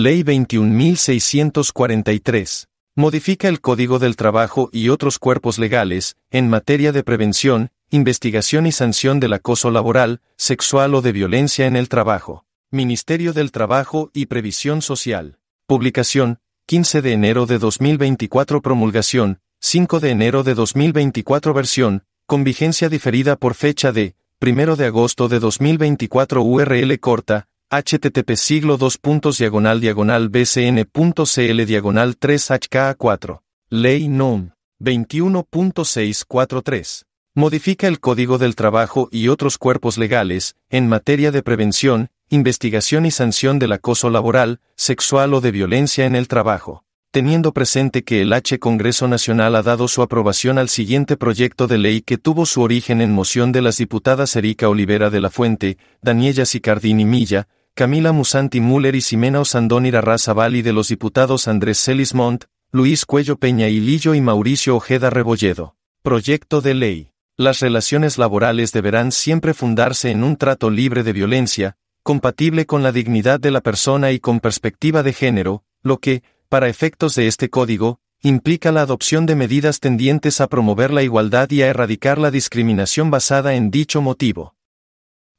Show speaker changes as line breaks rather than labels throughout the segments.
Ley 21.643. Modifica el Código del Trabajo y otros cuerpos legales, en materia de prevención, investigación y sanción del acoso laboral, sexual o de violencia en el trabajo. Ministerio del Trabajo y Previsión Social. Publicación, 15 de enero de 2024 promulgación, 5 de enero de 2024 versión, con vigencia diferida por fecha de 1 de agosto de 2024 URL corta, http siglo 2 diagonal diagonal bcn.cl diagonal 3 hk 4. Ley NOM 21.643. Modifica el Código del Trabajo y otros cuerpos legales, en materia de prevención, investigación y sanción del acoso laboral, sexual o de violencia en el trabajo. Teniendo presente que el H Congreso Nacional ha dado su aprobación al siguiente proyecto de ley que tuvo su origen en moción de las diputadas Erika Olivera de la Fuente, Daniela y Milla, Camila Musanti Müller y Ximena Osandón raza y de los diputados Andrés Celismont, Luis Cuello Peña y Lillo y Mauricio Ojeda Rebolledo. Proyecto de ley. Las relaciones laborales deberán siempre fundarse en un trato libre de violencia, compatible con la dignidad de la persona y con perspectiva de género, lo que, para efectos de este código, implica la adopción de medidas tendientes a promover la igualdad y a erradicar la discriminación basada en dicho motivo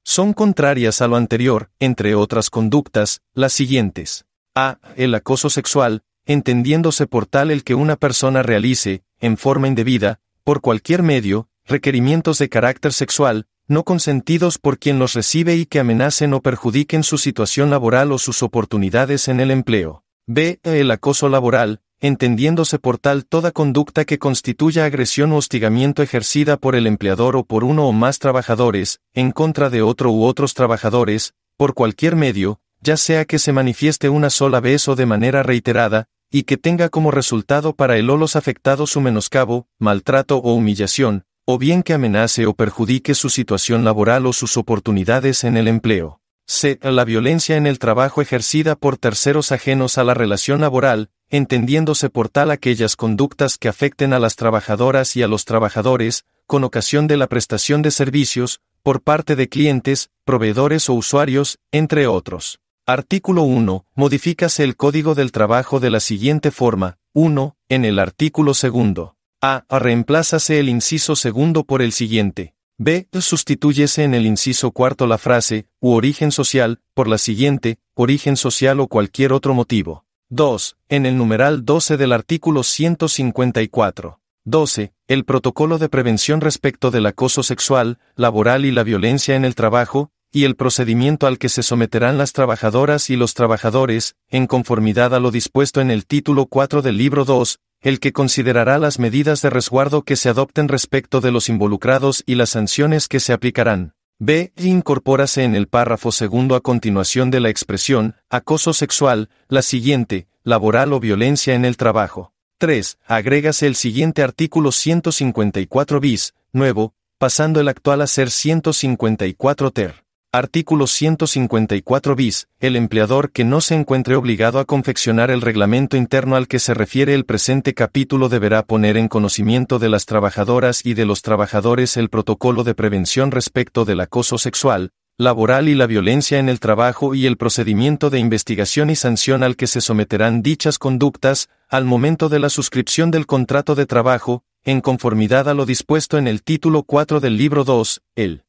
son contrarias a lo anterior, entre otras conductas, las siguientes. A. El acoso sexual, entendiéndose por tal el que una persona realice, en forma indebida, por cualquier medio, requerimientos de carácter sexual, no consentidos por quien los recibe y que amenacen o perjudiquen su situación laboral o sus oportunidades en el empleo. B. El acoso laboral, entendiéndose por tal toda conducta que constituya agresión o hostigamiento ejercida por el empleador o por uno o más trabajadores, en contra de otro u otros trabajadores, por cualquier medio, ya sea que se manifieste una sola vez o de manera reiterada, y que tenga como resultado para el o los afectados su menoscabo, maltrato o humillación, o bien que amenace o perjudique su situación laboral o sus oportunidades en el empleo. C. La violencia en el trabajo ejercida por terceros ajenos a la relación laboral, entendiéndose por tal aquellas conductas que afecten a las trabajadoras y a los trabajadores, con ocasión de la prestación de servicios, por parte de clientes, proveedores o usuarios, entre otros. Artículo 1. Modifícase el Código del Trabajo de la siguiente forma. 1. En el artículo 2. A. Reemplázase el inciso segundo por el siguiente. B. Sustituyese en el inciso cuarto la frase, u origen social, por la siguiente, origen social o cualquier otro motivo. 2. En el numeral 12 del artículo 154. 12. El protocolo de prevención respecto del acoso sexual, laboral y la violencia en el trabajo, y el procedimiento al que se someterán las trabajadoras y los trabajadores, en conformidad a lo dispuesto en el título 4 del libro 2, el que considerará las medidas de resguardo que se adopten respecto de los involucrados y las sanciones que se aplicarán. B. Incorpórase en el párrafo segundo a continuación de la expresión, acoso sexual, la siguiente, laboral o violencia en el trabajo. 3. Agrégase el siguiente artículo 154 bis, nuevo, pasando el actual a ser 154 ter. Artículo 154 bis. El empleador que no se encuentre obligado a confeccionar el reglamento interno al que se refiere el presente capítulo deberá poner en conocimiento de las trabajadoras y de los trabajadores el protocolo de prevención respecto del acoso sexual, laboral y la violencia en el trabajo y el procedimiento de investigación y sanción al que se someterán dichas conductas, al momento de la suscripción del contrato de trabajo, en conformidad a lo dispuesto en el título 4 del libro 2, el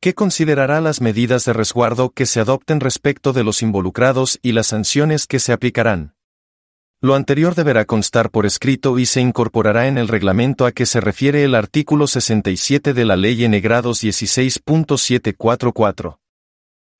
¿Qué considerará las medidas de resguardo que se adopten respecto de los involucrados y las sanciones que se aplicarán. Lo anterior deberá constar por escrito y se incorporará en el reglamento a que se refiere el artículo 67 de la Ley en 16.744.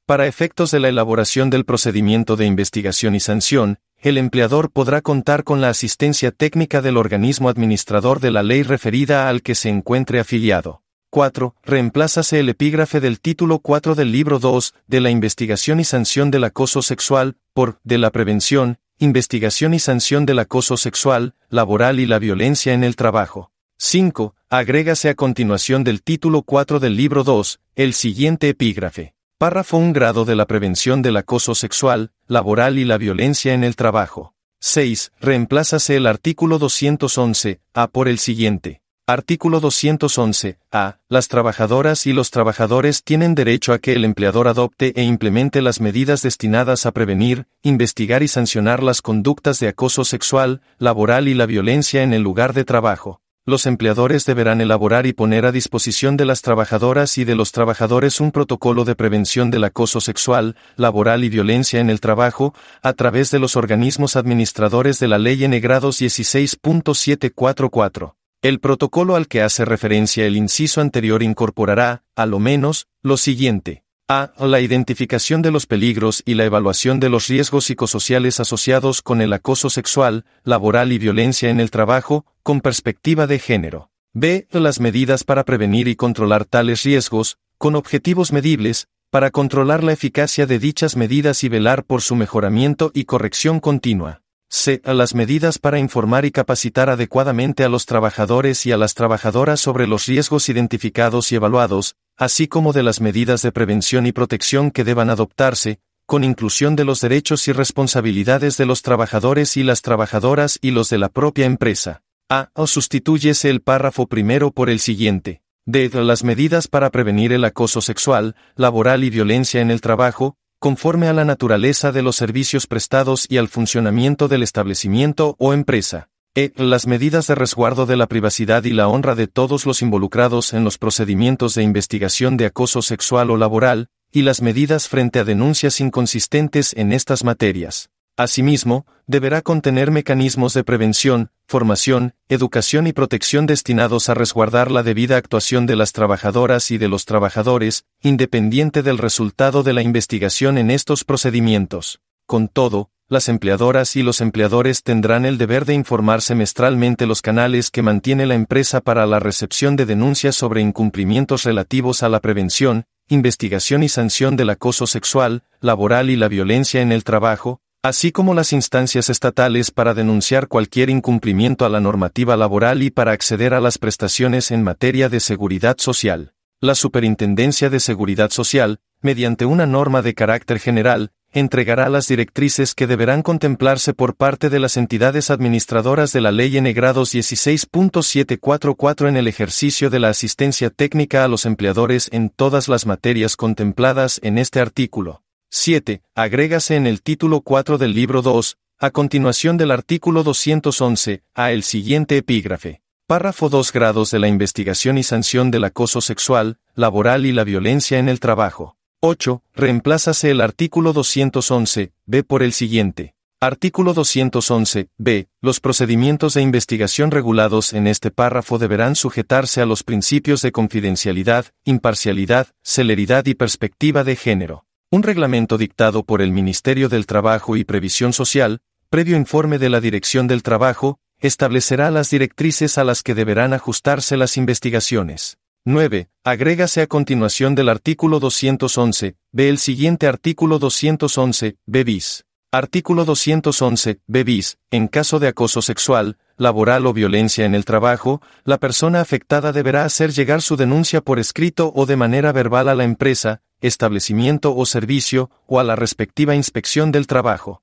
Para efectos de la elaboración del procedimiento de investigación y sanción, el empleador podrá contar con la asistencia técnica del organismo administrador de la ley referida al que se encuentre afiliado. 4. Reemplázase el epígrafe del título 4 del libro 2, de la investigación y sanción del acoso sexual, por, de la prevención, investigación y sanción del acoso sexual, laboral y la violencia en el trabajo. 5. Agrégase a continuación del título 4 del libro 2, el siguiente epígrafe. Párrafo 1 grado de la prevención del acoso sexual, laboral y la violencia en el trabajo. 6. Reemplázase el artículo 211, a por el siguiente. Artículo 211. A. Las trabajadoras y los trabajadores tienen derecho a que el empleador adopte e implemente las medidas destinadas a prevenir, investigar y sancionar las conductas de acoso sexual, laboral y la violencia en el lugar de trabajo. Los empleadores deberán elaborar y poner a disposición de las trabajadoras y de los trabajadores un protocolo de prevención del acoso sexual, laboral y violencia en el trabajo, a través de los organismos administradores de la ley en 16.744. El protocolo al que hace referencia el inciso anterior incorporará, a lo menos, lo siguiente. A. La identificación de los peligros y la evaluación de los riesgos psicosociales asociados con el acoso sexual, laboral y violencia en el trabajo, con perspectiva de género. B. Las medidas para prevenir y controlar tales riesgos, con objetivos medibles, para controlar la eficacia de dichas medidas y velar por su mejoramiento y corrección continua. C. A las medidas para informar y capacitar adecuadamente a los trabajadores y a las trabajadoras sobre los riesgos identificados y evaluados, así como de las medidas de prevención y protección que deban adoptarse, con inclusión de los derechos y responsabilidades de los trabajadores y las trabajadoras y los de la propia empresa. A. O sustituyese el párrafo primero por el siguiente. D. Las medidas para prevenir el acoso sexual, laboral y violencia en el trabajo, conforme a la naturaleza de los servicios prestados y al funcionamiento del establecimiento o empresa. E. Las medidas de resguardo de la privacidad y la honra de todos los involucrados en los procedimientos de investigación de acoso sexual o laboral, y las medidas frente a denuncias inconsistentes en estas materias. Asimismo, deberá contener mecanismos de prevención, formación, educación y protección destinados a resguardar la debida actuación de las trabajadoras y de los trabajadores, independiente del resultado de la investigación en estos procedimientos. Con todo, las empleadoras y los empleadores tendrán el deber de informar semestralmente los canales que mantiene la empresa para la recepción de denuncias sobre incumplimientos relativos a la prevención, investigación y sanción del acoso sexual, laboral y la violencia en el trabajo, así como las instancias estatales para denunciar cualquier incumplimiento a la normativa laboral y para acceder a las prestaciones en materia de seguridad social. La Superintendencia de Seguridad Social, mediante una norma de carácter general, entregará las directrices que deberán contemplarse por parte de las entidades administradoras de la ley N grados 16.744 en el ejercicio de la asistencia técnica a los empleadores en todas las materias contempladas en este artículo. 7. Agrégase en el título 4 del libro 2, a continuación del artículo 211, a el siguiente epígrafe. Párrafo 2 grados de la investigación y sanción del acoso sexual, laboral y la violencia en el trabajo. 8. Reemplázase el artículo 211, b por el siguiente. Artículo 211, b. Los procedimientos de investigación regulados en este párrafo deberán sujetarse a los principios de confidencialidad, imparcialidad, celeridad y perspectiva de género un reglamento dictado por el Ministerio del Trabajo y Previsión Social, previo informe de la Dirección del Trabajo, establecerá las directrices a las que deberán ajustarse las investigaciones. 9. Agrégase a continuación del artículo 211, ve el siguiente artículo 211, b bis. Artículo 211. Bebis. En caso de acoso sexual, laboral o violencia en el trabajo, la persona afectada deberá hacer llegar su denuncia por escrito o de manera verbal a la empresa, establecimiento o servicio, o a la respectiva inspección del trabajo.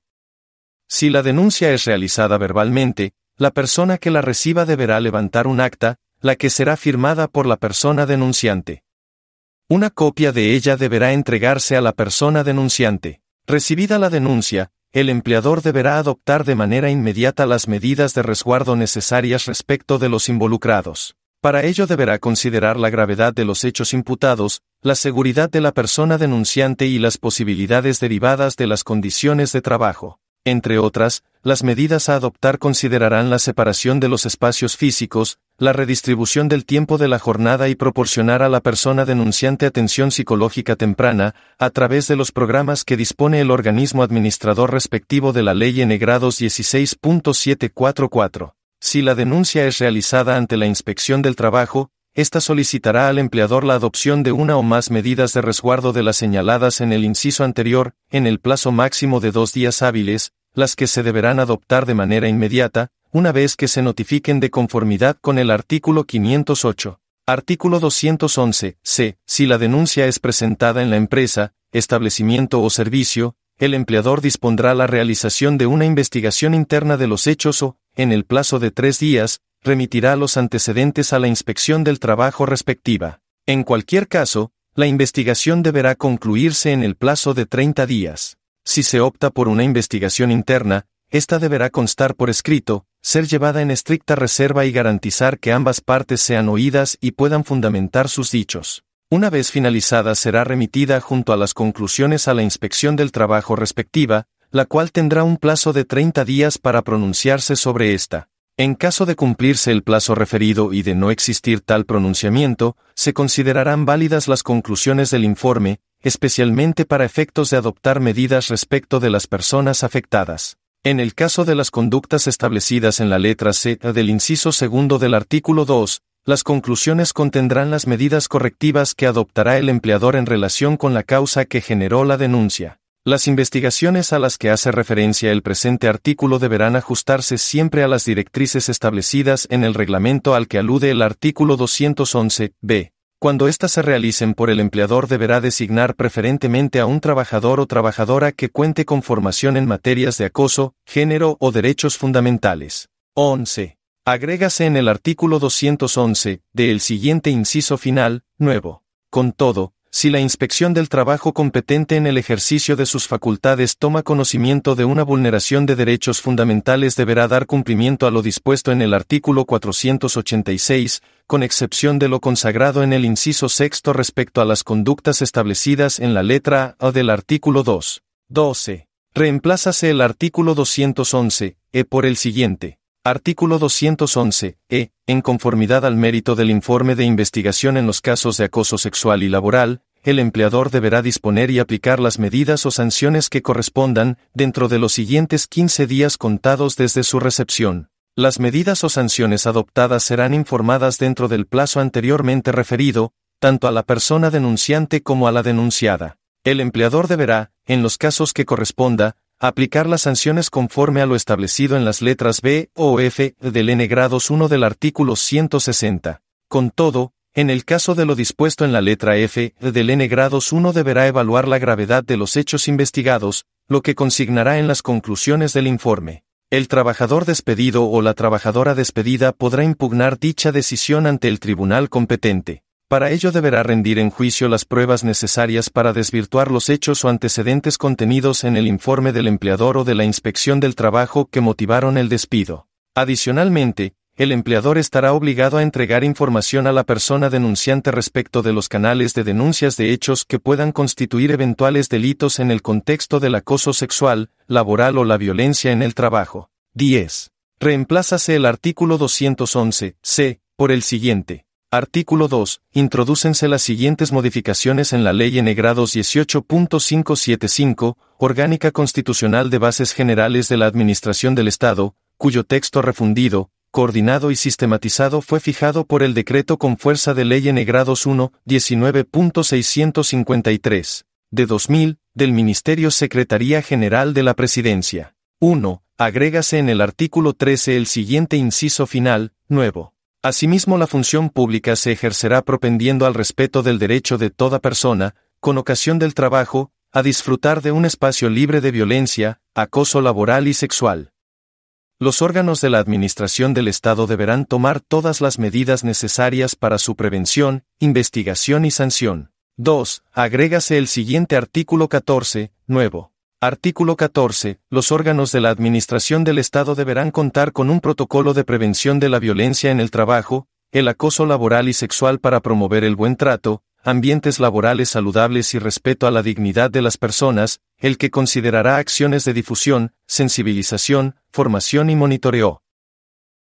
Si la denuncia es realizada verbalmente, la persona que la reciba deberá levantar un acta, la que será firmada por la persona denunciante. Una copia de ella deberá entregarse a la persona denunciante. Recibida la denuncia, el empleador deberá adoptar de manera inmediata las medidas de resguardo necesarias respecto de los involucrados. Para ello deberá considerar la gravedad de los hechos imputados, la seguridad de la persona denunciante y las posibilidades derivadas de las condiciones de trabajo. Entre otras, las medidas a adoptar considerarán la separación de los espacios físicos, la redistribución del tiempo de la jornada y proporcionar a la persona denunciante atención psicológica temprana, a través de los programas que dispone el organismo administrador respectivo de la ley en grados 16.744. Si la denuncia es realizada ante la inspección del trabajo, esta solicitará al empleador la adopción de una o más medidas de resguardo de las señaladas en el inciso anterior, en el plazo máximo de dos días hábiles, las que se deberán adoptar de manera inmediata, una vez que se notifiquen de conformidad con el artículo 508. Artículo 211, c. Si la denuncia es presentada en la empresa, establecimiento o servicio, el empleador dispondrá la realización de una investigación interna de los hechos o, en el plazo de tres días, remitirá los antecedentes a la inspección del trabajo respectiva. En cualquier caso, la investigación deberá concluirse en el plazo de 30 días. Si se opta por una investigación interna, esta deberá constar por escrito, ser llevada en estricta reserva y garantizar que ambas partes sean oídas y puedan fundamentar sus dichos. Una vez finalizada será remitida junto a las conclusiones a la inspección del trabajo respectiva, la cual tendrá un plazo de 30 días para pronunciarse sobre esta. En caso de cumplirse el plazo referido y de no existir tal pronunciamiento, se considerarán válidas las conclusiones del informe, especialmente para efectos de adoptar medidas respecto de las personas afectadas. En el caso de las conductas establecidas en la letra c del inciso segundo del artículo 2, las conclusiones contendrán las medidas correctivas que adoptará el empleador en relación con la causa que generó la denuncia. Las investigaciones a las que hace referencia el presente artículo deberán ajustarse siempre a las directrices establecidas en el reglamento al que alude el artículo 211, b. Cuando éstas se realicen por el empleador deberá designar preferentemente a un trabajador o trabajadora que cuente con formación en materias de acoso, género o derechos fundamentales. 11. Agrégase en el artículo 211, del siguiente inciso final, nuevo. Con todo, si la inspección del trabajo competente en el ejercicio de sus facultades toma conocimiento de una vulneración de derechos fundamentales deberá dar cumplimiento a lo dispuesto en el artículo 486, con excepción de lo consagrado en el inciso sexto respecto a las conductas establecidas en la letra A del artículo 2. 12. Reemplázase el artículo 211, E por el siguiente. Artículo 211, e, en conformidad al mérito del informe de investigación en los casos de acoso sexual y laboral, el empleador deberá disponer y aplicar las medidas o sanciones que correspondan, dentro de los siguientes 15 días contados desde su recepción. Las medidas o sanciones adoptadas serán informadas dentro del plazo anteriormente referido, tanto a la persona denunciante como a la denunciada. El empleador deberá, en los casos que corresponda, aplicar las sanciones conforme a lo establecido en las letras B o F del N grados 1 del artículo 160. Con todo, en el caso de lo dispuesto en la letra F del n grados 1 deberá evaluar la gravedad de los hechos investigados, lo que consignará en las conclusiones del informe. El trabajador despedido o la trabajadora despedida podrá impugnar dicha decisión ante el tribunal competente. Para ello deberá rendir en juicio las pruebas necesarias para desvirtuar los hechos o antecedentes contenidos en el informe del empleador o de la inspección del trabajo que motivaron el despido. Adicionalmente, el empleador estará obligado a entregar información a la persona denunciante respecto de los canales de denuncias de hechos que puedan constituir eventuales delitos en el contexto del acoso sexual, laboral o la violencia en el trabajo. 10. Reemplázase el artículo 211, c, por el siguiente. Artículo 2. Introducense las siguientes modificaciones en la Ley Enegrados 18.575, Orgánica Constitucional de Bases Generales de la Administración del Estado, cuyo texto refundido, coordinado y sistematizado fue fijado por el decreto con fuerza de ley en grados 1, 19.653, de 2000, del Ministerio Secretaría General de la Presidencia. 1. Agrégase en el artículo 13 el siguiente inciso final, nuevo. Asimismo, la función pública se ejercerá propendiendo al respeto del derecho de toda persona, con ocasión del trabajo, a disfrutar de un espacio libre de violencia, acoso laboral y sexual. Los órganos de la Administración del Estado deberán tomar todas las medidas necesarias para su prevención, investigación y sanción. 2. Agrégase el siguiente artículo 14, nuevo. Artículo 14. Los órganos de la Administración del Estado deberán contar con un protocolo de prevención de la violencia en el trabajo, el acoso laboral y sexual para promover el buen trato, ambientes laborales saludables y respeto a la dignidad de las personas, el que considerará acciones de difusión, sensibilización, formación y monitoreo.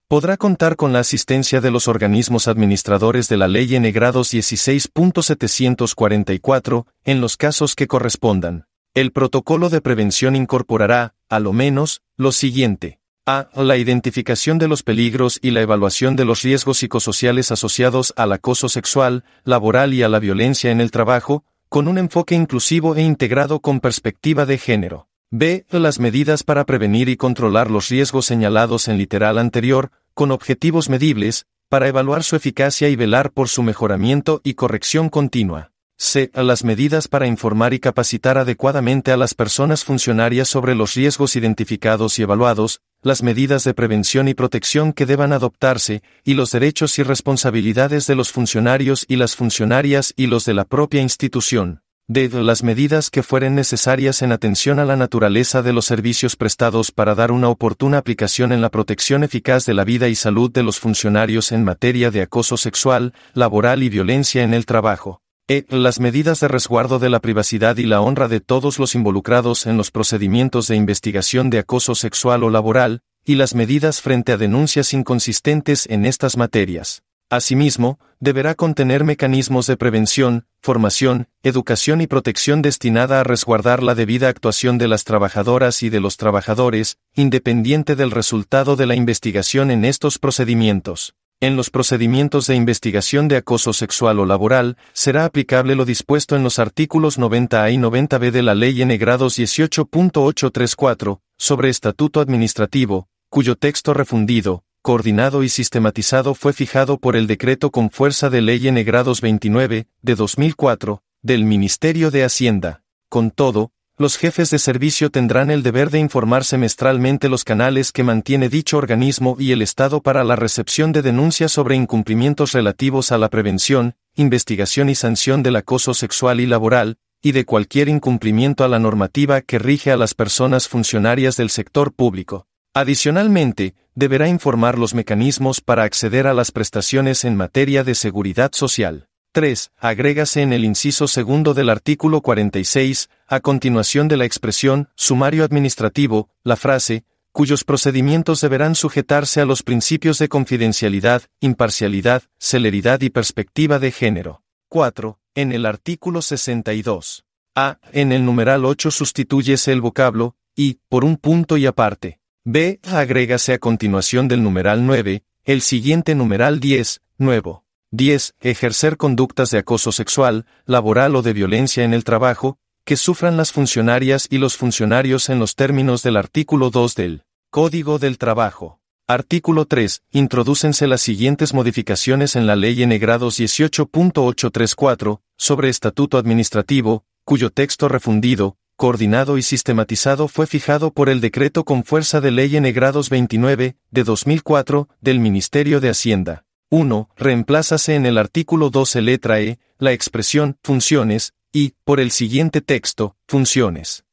Podrá contar con la asistencia de los organismos administradores de la ley en grados 16.744, en los casos que correspondan. El protocolo de prevención incorporará, a lo menos, lo siguiente. A. La identificación de los peligros y la evaluación de los riesgos psicosociales asociados al acoso sexual, laboral y a la violencia en el trabajo, con un enfoque inclusivo e integrado con perspectiva de género. B. Las medidas para prevenir y controlar los riesgos señalados en literal anterior, con objetivos medibles, para evaluar su eficacia y velar por su mejoramiento y corrección continua. C. Las medidas para informar y capacitar adecuadamente a las personas funcionarias sobre los riesgos identificados y evaluados, las medidas de prevención y protección que deban adoptarse, y los derechos y responsabilidades de los funcionarios y las funcionarias y los de la propia institución, de las medidas que fueren necesarias en atención a la naturaleza de los servicios prestados para dar una oportuna aplicación en la protección eficaz de la vida y salud de los funcionarios en materia de acoso sexual, laboral y violencia en el trabajo e. Las medidas de resguardo de la privacidad y la honra de todos los involucrados en los procedimientos de investigación de acoso sexual o laboral, y las medidas frente a denuncias inconsistentes en estas materias. Asimismo, deberá contener mecanismos de prevención, formación, educación y protección destinada a resguardar la debida actuación de las trabajadoras y de los trabajadores, independiente del resultado de la investigación en estos procedimientos. En los procedimientos de investigación de acoso sexual o laboral, será aplicable lo dispuesto en los artículos 90A y 90B de la Ley N grados 18.834, sobre Estatuto Administrativo, cuyo texto refundido, coordinado y sistematizado fue fijado por el decreto con fuerza de Ley N grados 29, de 2004, del Ministerio de Hacienda. Con todo, los jefes de servicio tendrán el deber de informar semestralmente los canales que mantiene dicho organismo y el Estado para la recepción de denuncias sobre incumplimientos relativos a la prevención, investigación y sanción del acoso sexual y laboral, y de cualquier incumplimiento a la normativa que rige a las personas funcionarias del sector público. Adicionalmente, deberá informar los mecanismos para acceder a las prestaciones en materia de seguridad social. 3. Agrégase en el inciso segundo del artículo 46, a continuación de la expresión sumario administrativo, la frase, cuyos procedimientos deberán sujetarse a los principios de confidencialidad, imparcialidad, celeridad y perspectiva de género. 4. En el artículo 62. A. En el numeral 8 sustituyese el vocablo, y, por un punto y aparte. B. Agrégase a continuación del numeral 9, el siguiente numeral 10, nuevo. 10. Ejercer conductas de acoso sexual, laboral o de violencia en el trabajo, que sufran las funcionarias y los funcionarios en los términos del artículo 2 del Código del Trabajo. Artículo 3. Introducense las siguientes modificaciones en la Ley en grados 18.834, sobre Estatuto Administrativo, cuyo texto refundido, coordinado y sistematizado fue fijado por el decreto con fuerza de Ley en grados 29, de 2004, del Ministerio de Hacienda 1. Reemplázase en el artículo 12 letra E, la expresión funciones, y, por el siguiente texto, funciones.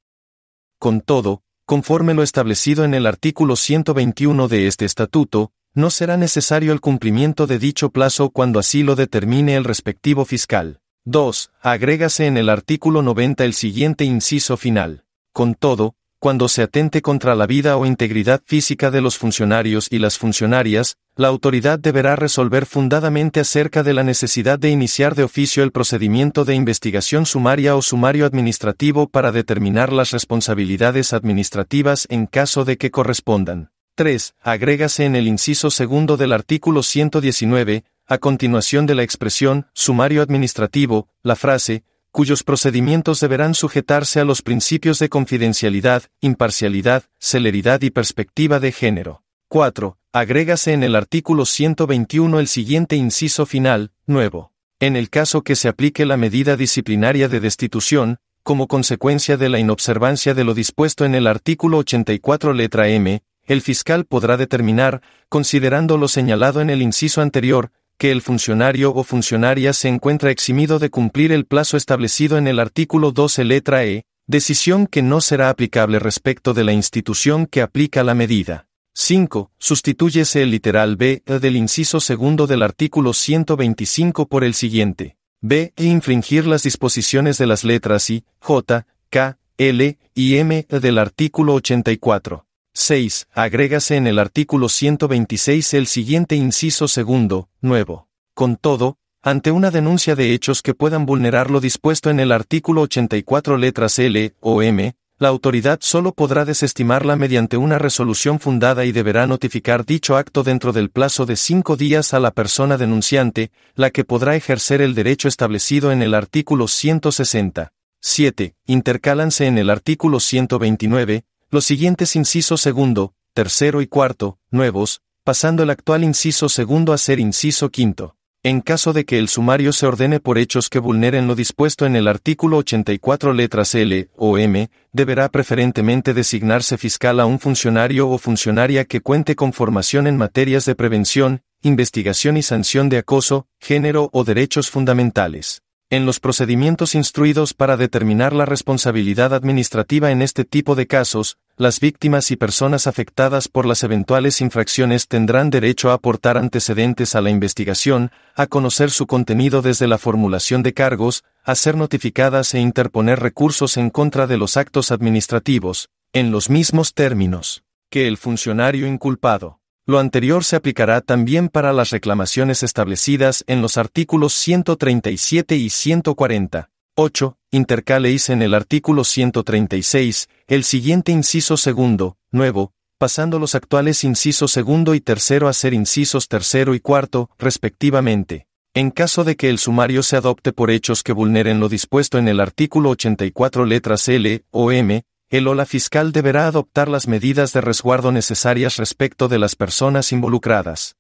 Con todo, conforme lo establecido en el artículo 121 de este estatuto, no será necesario el cumplimiento de dicho plazo cuando así lo determine el respectivo fiscal. 2. Agrégase en el artículo 90 el siguiente inciso final. Con todo, cuando se atente contra la vida o integridad física de los funcionarios y las funcionarias, la autoridad deberá resolver fundadamente acerca de la necesidad de iniciar de oficio el procedimiento de investigación sumaria o sumario administrativo para determinar las responsabilidades administrativas en caso de que correspondan. 3. Agrégase en el inciso segundo del artículo 119, a continuación de la expresión sumario administrativo, la frase, cuyos procedimientos deberán sujetarse a los principios de confidencialidad, imparcialidad, celeridad y perspectiva de género. 4. Agrégase en el artículo 121 el siguiente inciso final, nuevo. En el caso que se aplique la medida disciplinaria de destitución, como consecuencia de la inobservancia de lo dispuesto en el artículo 84 letra M, el fiscal podrá determinar, considerando lo señalado en el inciso anterior, que el funcionario o funcionaria se encuentra eximido de cumplir el plazo establecido en el artículo 12 letra E, decisión que no será aplicable respecto de la institución que aplica la medida. 5. Sustituyese el literal B e, del inciso segundo del artículo 125 por el siguiente. B. E infringir las disposiciones de las letras I, J, K, L y M e, del artículo 84. 6. Agrégase en el artículo 126 el siguiente inciso segundo, nuevo. Con todo, ante una denuncia de hechos que puedan vulnerar lo dispuesto en el artículo 84 letras L o M, la autoridad solo podrá desestimarla mediante una resolución fundada y deberá notificar dicho acto dentro del plazo de cinco días a la persona denunciante, la que podrá ejercer el derecho establecido en el artículo 160. 7. Intercálanse en el artículo 129, los siguientes incisos segundo, tercero y cuarto, nuevos, pasando el actual inciso segundo a ser inciso quinto. En caso de que el sumario se ordene por hechos que vulneren lo dispuesto en el artículo 84 letras L o M, deberá preferentemente designarse fiscal a un funcionario o funcionaria que cuente con formación en materias de prevención, investigación y sanción de acoso, género o derechos fundamentales en los procedimientos instruidos para determinar la responsabilidad administrativa en este tipo de casos, las víctimas y personas afectadas por las eventuales infracciones tendrán derecho a aportar antecedentes a la investigación, a conocer su contenido desde la formulación de cargos, a ser notificadas e interponer recursos en contra de los actos administrativos, en los mismos términos que el funcionario inculpado. Lo anterior se aplicará también para las reclamaciones establecidas en los artículos 137 y 140. 8. Intercaleis en el artículo 136, el siguiente inciso segundo, nuevo, pasando los actuales inciso segundo y tercero a ser incisos tercero y cuarto, respectivamente. En caso de que el sumario se adopte por hechos que vulneren lo dispuesto en el artículo 84 letras L o M, el o fiscal deberá adoptar las medidas de resguardo necesarias respecto de las personas involucradas.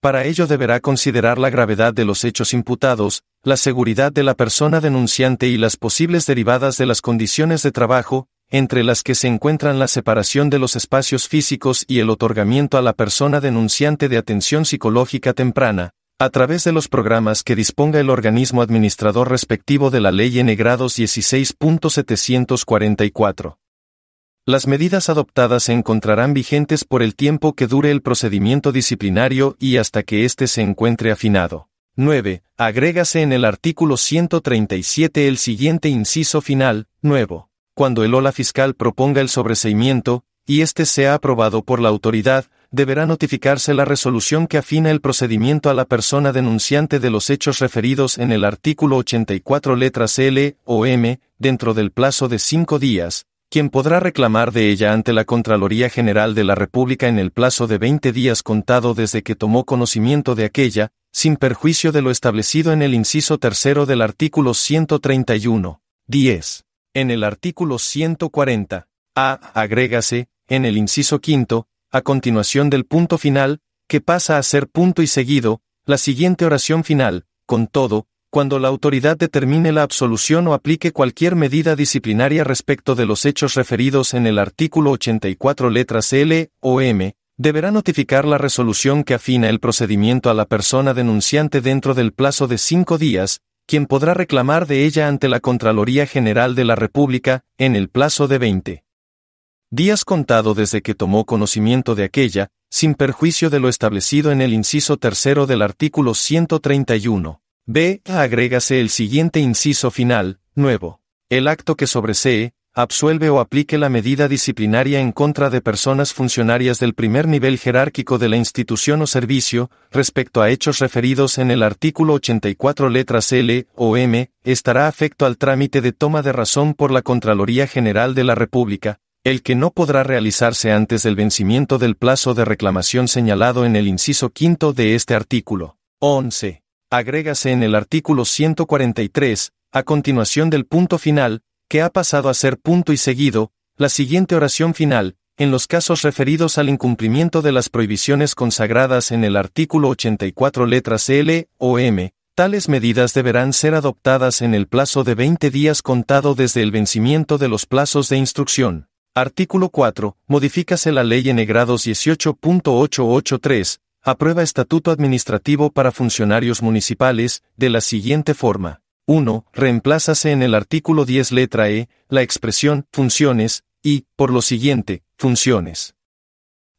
Para ello deberá considerar la gravedad de los hechos imputados, la seguridad de la persona denunciante y las posibles derivadas de las condiciones de trabajo, entre las que se encuentran la separación de los espacios físicos y el otorgamiento a la persona denunciante de atención psicológica temprana, a través de los programas que disponga el organismo administrador respectivo de la ley N grados 16.744. Las medidas adoptadas se encontrarán vigentes por el tiempo que dure el procedimiento disciplinario y hasta que éste se encuentre afinado. 9. Agrégase en el artículo 137 el siguiente inciso final, nuevo. Cuando el OLA fiscal proponga el sobreseimiento, y éste sea aprobado por la autoridad, deberá notificarse la resolución que afina el procedimiento a la persona denunciante de los hechos referidos en el artículo 84 letras L o M, dentro del plazo de cinco días, quien podrá reclamar de ella ante la Contraloría General de la República en el plazo de 20 días contado desde que tomó conocimiento de aquella, sin perjuicio de lo establecido en el inciso tercero del artículo 131. 10. En el artículo 140. A. Agrégase, en el inciso quinto, a continuación del punto final, que pasa a ser punto y seguido, la siguiente oración final, con todo, cuando la autoridad determine la absolución o aplique cualquier medida disciplinaria respecto de los hechos referidos en el artículo 84 letras L o M, deberá notificar la resolución que afina el procedimiento a la persona denunciante dentro del plazo de cinco días, quien podrá reclamar de ella ante la Contraloría General de la República, en el plazo de 20 días contado desde que tomó conocimiento de aquella, sin perjuicio de lo establecido en el inciso tercero del artículo 131. B. Agrégase el siguiente inciso final, nuevo. El acto que sobresee, absuelve o aplique la medida disciplinaria en contra de personas funcionarias del primer nivel jerárquico de la institución o servicio, respecto a hechos referidos en el artículo 84 letras L o M, estará afecto al trámite de toma de razón por la Contraloría General de la República, el que no podrá realizarse antes del vencimiento del plazo de reclamación señalado en el inciso quinto de este artículo. 11. Agrégase en el artículo 143, a continuación del punto final, que ha pasado a ser punto y seguido, la siguiente oración final, en los casos referidos al incumplimiento de las prohibiciones consagradas en el artículo 84 letras L o M, tales medidas deberán ser adoptadas en el plazo de 20 días contado desde el vencimiento de los plazos de instrucción. Artículo 4. Modifícase la ley en grados 18.883, aprueba Estatuto Administrativo para Funcionarios Municipales, de la siguiente forma. 1. Reemplázase en el artículo 10 letra E, la expresión funciones, y, por lo siguiente, funciones.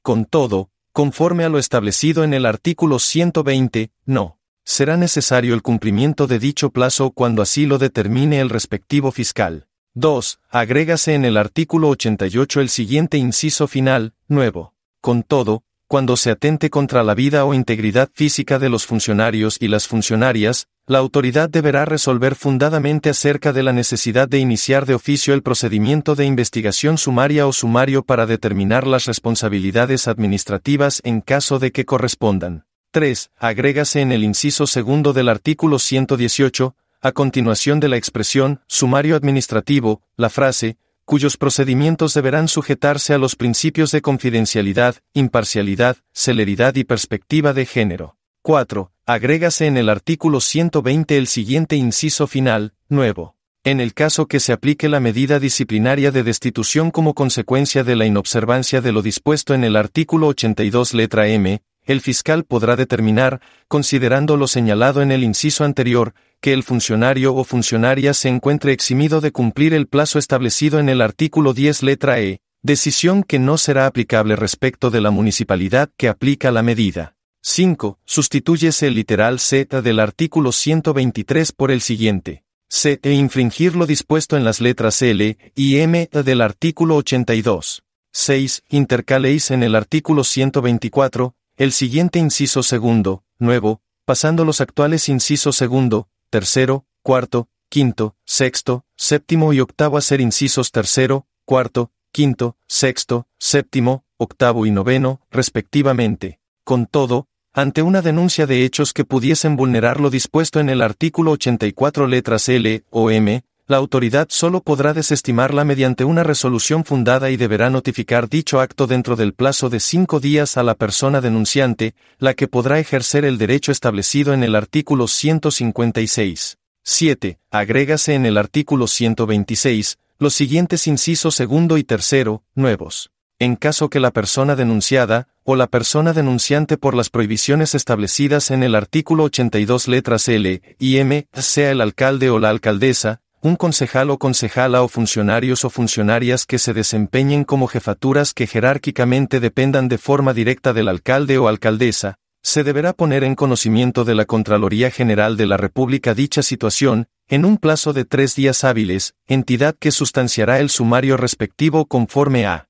Con todo, conforme a lo establecido en el artículo 120, no. Será necesario el cumplimiento de dicho plazo cuando así lo determine el respectivo fiscal. 2. Agrégase en el artículo 88 el siguiente inciso final, nuevo. Con todo, cuando se atente contra la vida o integridad física de los funcionarios y las funcionarias, la autoridad deberá resolver fundadamente acerca de la necesidad de iniciar de oficio el procedimiento de investigación sumaria o sumario para determinar las responsabilidades administrativas en caso de que correspondan. 3. Agrégase en el inciso segundo del artículo 118, a continuación de la expresión sumario administrativo, la frase, cuyos procedimientos deberán sujetarse a los principios de confidencialidad, imparcialidad, celeridad y perspectiva de género. 4. Agrégase en el artículo 120 el siguiente inciso final, nuevo. En el caso que se aplique la medida disciplinaria de destitución como consecuencia de la inobservancia de lo dispuesto en el artículo 82 letra M, el fiscal podrá determinar, considerando lo señalado en el inciso anterior, que el funcionario o funcionaria se encuentre eximido de cumplir el plazo establecido en el artículo 10 letra E, decisión que no será aplicable respecto de la municipalidad que aplica la medida. 5. Sustituyese el literal Z del artículo 123 por el siguiente. C. E infringir lo dispuesto en las letras L y M del artículo 82. 6. Intercaléis en el artículo 124, el siguiente inciso segundo, nuevo, pasando los actuales incisos segundo, tercero, cuarto, quinto, sexto, séptimo y octavo a ser incisos tercero, cuarto, quinto, sexto, séptimo, octavo y noveno, respectivamente. Con todo, ante una denuncia de hechos que pudiesen vulnerar lo dispuesto en el artículo 84 letras L o M la autoridad solo podrá desestimarla mediante una resolución fundada y deberá notificar dicho acto dentro del plazo de cinco días a la persona denunciante, la que podrá ejercer el derecho establecido en el artículo 156. 7. Agrégase en el artículo 126, los siguientes incisos segundo y tercero, nuevos. En caso que la persona denunciada, o la persona denunciante por las prohibiciones establecidas en el artículo 82 letras L y M, sea el alcalde o la alcaldesa, un concejal o concejala o funcionarios o funcionarias que se desempeñen como jefaturas que jerárquicamente dependan de forma directa del alcalde o alcaldesa, se deberá poner en conocimiento de la Contraloría General de la República dicha situación, en un plazo de tres días hábiles, entidad que sustanciará el sumario respectivo conforme a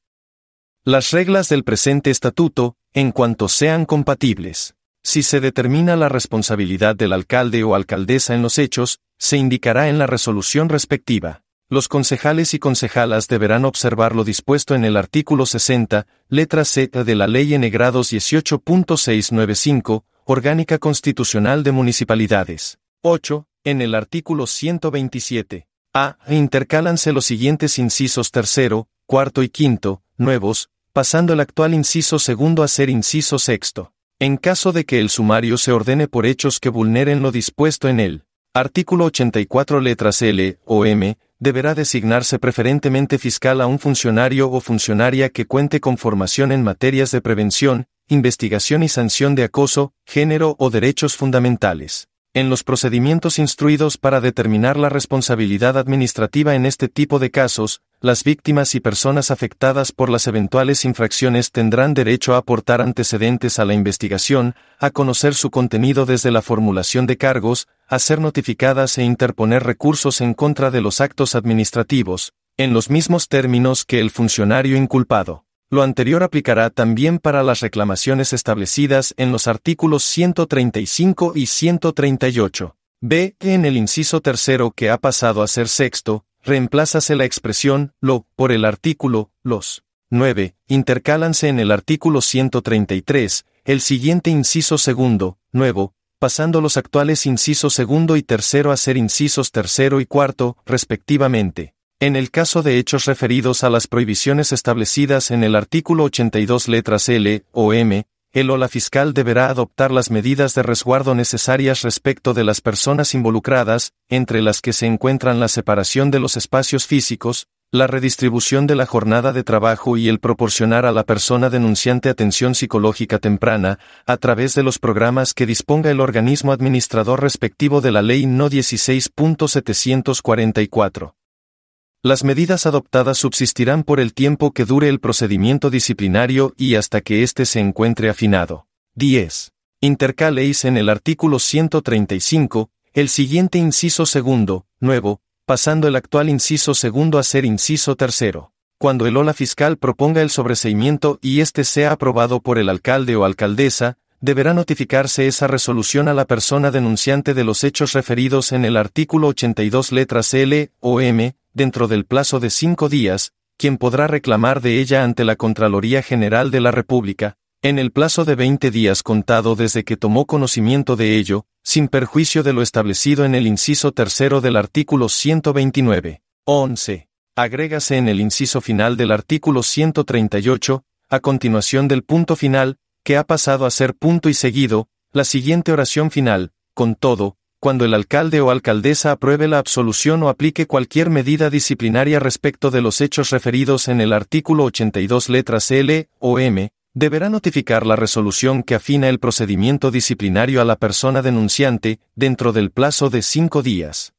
las reglas del presente estatuto, en cuanto sean compatibles. Si se determina la responsabilidad del alcalde o alcaldesa en los hechos, se indicará en la resolución respectiva. Los concejales y concejalas deberán observar lo dispuesto en el artículo 60, letra Z de la Ley en grados 18.695, Orgánica Constitucional de Municipalidades. 8. En el artículo 127. A. Intercálanse los siguientes incisos tercero, cuarto y quinto, nuevos, pasando el actual inciso segundo a ser inciso sexto. En caso de que el sumario se ordene por hechos que vulneren lo dispuesto en él, Artículo 84 letras L o M, deberá designarse preferentemente fiscal a un funcionario o funcionaria que cuente con formación en materias de prevención, investigación y sanción de acoso, género o derechos fundamentales. En los procedimientos instruidos para determinar la responsabilidad administrativa en este tipo de casos, las víctimas y personas afectadas por las eventuales infracciones tendrán derecho a aportar antecedentes a la investigación, a conocer su contenido desde la formulación de cargos, a ser notificadas e interponer recursos en contra de los actos administrativos, en los mismos términos que el funcionario inculpado. Lo anterior aplicará también para las reclamaciones establecidas en los artículos 135 y 138. B. En el inciso tercero que ha pasado a ser sexto, reemplázase la expresión lo por el artículo los. 9. Intercálanse en el artículo 133, el siguiente inciso segundo, nuevo, pasando los actuales incisos segundo y tercero a ser incisos tercero y cuarto, respectivamente. En el caso de hechos referidos a las prohibiciones establecidas en el artículo 82 letras L o M, el o la fiscal deberá adoptar las medidas de resguardo necesarias respecto de las personas involucradas, entre las que se encuentran la separación de los espacios físicos, la redistribución de la jornada de trabajo y el proporcionar a la persona denunciante atención psicológica temprana, a través de los programas que disponga el organismo administrador respectivo de la Ley No 16.744. Las medidas adoptadas subsistirán por el tiempo que dure el procedimiento disciplinario y hasta que éste se encuentre afinado. 10. Intercaleis en el artículo 135, el siguiente inciso segundo, nuevo, pasando el actual inciso segundo a ser inciso tercero. Cuando el ola fiscal proponga el sobreseimiento y éste sea aprobado por el alcalde o alcaldesa, deberá notificarse esa resolución a la persona denunciante de los hechos referidos en el artículo 82 letras L o M, dentro del plazo de cinco días, quien podrá reclamar de ella ante la Contraloría General de la República, en el plazo de 20 días contado desde que tomó conocimiento de ello, sin perjuicio de lo establecido en el inciso tercero del artículo 129. 11. Agrégase en el inciso final del artículo 138, a continuación del punto final, que ha pasado a ser punto y seguido, la siguiente oración final, con todo, cuando el alcalde o alcaldesa apruebe la absolución o aplique cualquier medida disciplinaria respecto de los hechos referidos en el artículo 82 letras L o M, deberá notificar la resolución que afina el procedimiento disciplinario a la persona denunciante dentro del plazo de cinco días.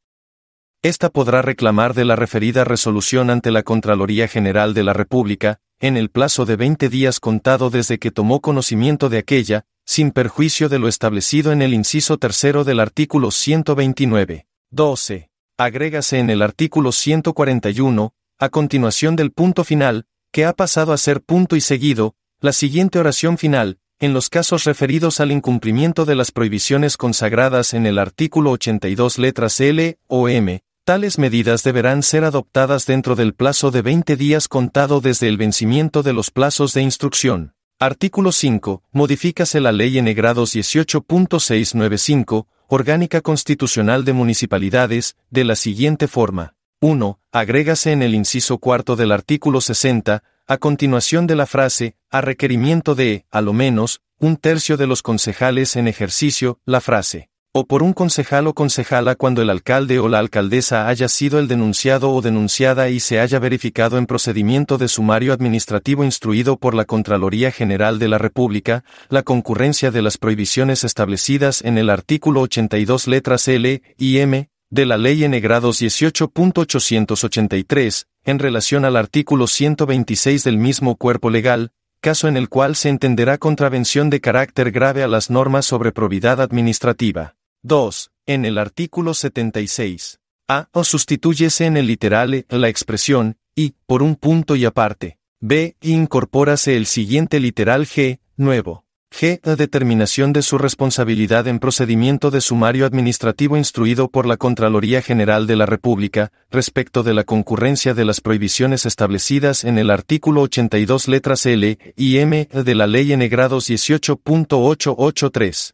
Esta podrá reclamar de la referida resolución ante la Contraloría General de la República, en el plazo de 20 días contado desde que tomó conocimiento de aquella, sin perjuicio de lo establecido en el inciso tercero del artículo 129. 12. Agrégase en el artículo 141, a continuación del punto final, que ha pasado a ser punto y seguido, la siguiente oración final, en los casos referidos al incumplimiento de las prohibiciones consagradas en el artículo 82 letras L o M, tales medidas deberán ser adoptadas dentro del plazo de 20 días contado desde el vencimiento de los plazos de instrucción. Artículo 5. Modifícase la ley en grados 18.695, orgánica constitucional de municipalidades, de la siguiente forma. 1. Agrégase en el inciso cuarto del artículo 60, a continuación de la frase, a requerimiento de, a lo menos, un tercio de los concejales en ejercicio, la frase, o por un concejal o concejala cuando el alcalde o la alcaldesa haya sido el denunciado o denunciada y se haya verificado en procedimiento de sumario administrativo instruido por la Contraloría General de la República, la concurrencia de las prohibiciones establecidas en el artículo 82 letras L y M de la Ley en grados 18.883, en relación al artículo 126 del mismo cuerpo legal, caso en el cual se entenderá contravención de carácter grave a las normas sobre probidad administrativa. 2. En el artículo 76. A. O sustituyese en el literal e, la expresión, y, por un punto y aparte. B. Incorpórase el siguiente literal G, nuevo. G. La determinación de su responsabilidad en procedimiento de sumario administrativo instruido por la Contraloría General de la República, respecto de la concurrencia de las prohibiciones establecidas en el artículo 82 letras L y M de la Ley en 18.883.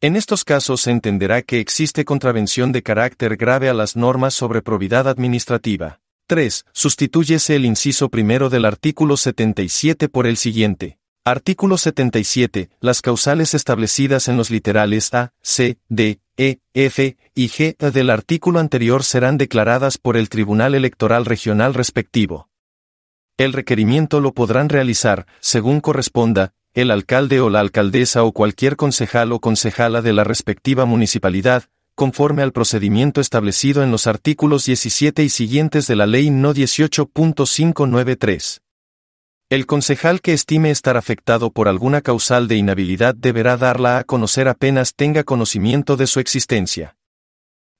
En estos casos se entenderá que existe contravención de carácter grave a las normas sobre probidad administrativa. 3. Sustitúyese el inciso primero del artículo 77 por el siguiente. Artículo 77. Las causales establecidas en los literales A, C, D, E, F y G del artículo anterior serán declaradas por el Tribunal Electoral Regional respectivo. El requerimiento lo podrán realizar, según corresponda, el alcalde o la alcaldesa o cualquier concejal o concejala de la respectiva municipalidad, conforme al procedimiento establecido en los artículos 17 y siguientes de la Ley No 18.593. El concejal que estime estar afectado por alguna causal de inhabilidad deberá darla a conocer apenas tenga conocimiento de su existencia.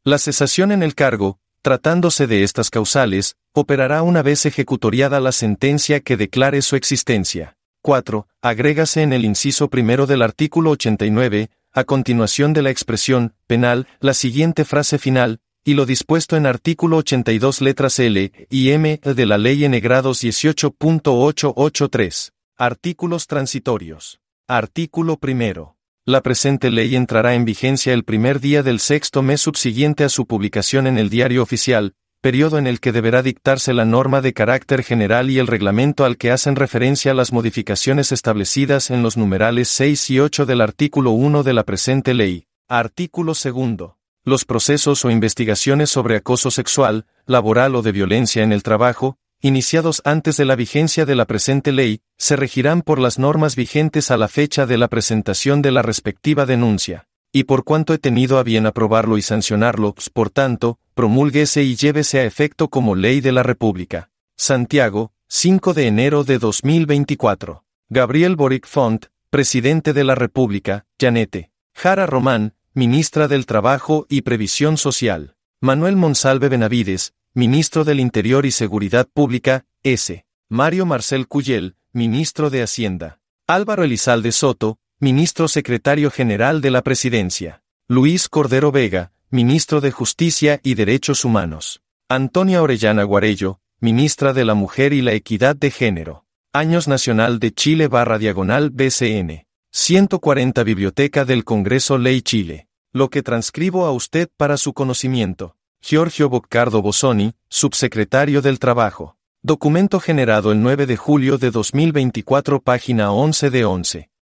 La cesación en el cargo, tratándose de estas causales, operará una vez ejecutoriada la sentencia que declare su existencia. 4. Agrégase en el inciso primero del artículo 89, a continuación de la expresión penal, la siguiente frase final, y lo dispuesto en artículo 82 letras L y M de la Ley Enegrados 18.883. Artículos transitorios. Artículo primero. La presente ley entrará en vigencia el primer día del sexto mes subsiguiente a su publicación en el diario oficial, periodo en el que deberá dictarse la norma de carácter general y el reglamento al que hacen referencia las modificaciones establecidas en los numerales 6 y 8 del artículo 1 de la presente ley. Artículo segundo los procesos o investigaciones sobre acoso sexual, laboral o de violencia en el trabajo, iniciados antes de la vigencia de la presente ley, se regirán por las normas vigentes a la fecha de la presentación de la respectiva denuncia. Y por cuanto he tenido a bien aprobarlo y sancionarlo, por tanto, promulguese y llévese a efecto como ley de la República. Santiago, 5 de enero de 2024. Gabriel Boric Font, presidente de la República, Janete. Jara Román, ministra del Trabajo y Previsión Social. Manuel Monsalve Benavides, ministro del Interior y Seguridad Pública, S. Mario Marcel Cuyel, ministro de Hacienda. Álvaro Elizalde Soto, ministro secretario general de la Presidencia. Luis Cordero Vega, ministro de Justicia y Derechos Humanos. Antonia Orellana Guarello, ministra de la Mujer y la Equidad de Género. Años Nacional de Chile barra diagonal BCN. 140 Biblioteca del Congreso Ley Chile lo que transcribo a usted para su conocimiento. Giorgio Boccardo Bosoni, subsecretario del Trabajo. Documento generado el 9 de julio de 2024, página 11 de 11.